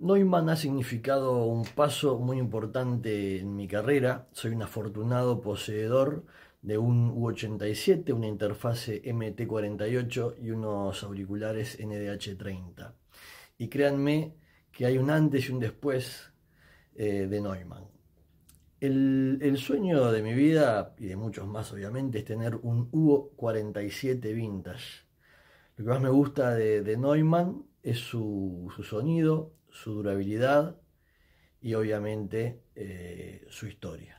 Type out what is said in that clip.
Neumann ha significado un paso muy importante en mi carrera. Soy un afortunado poseedor de un U87, una interfase MT48 y unos auriculares NDH30. Y créanme que hay un antes y un después eh, de Neumann. El, sueño de mi vida, y de muchos más obviamente, es tener un U47 vintage. Lo que más me gusta de Neumann es su, sonido, su durabilidad y obviamente eh, su historia.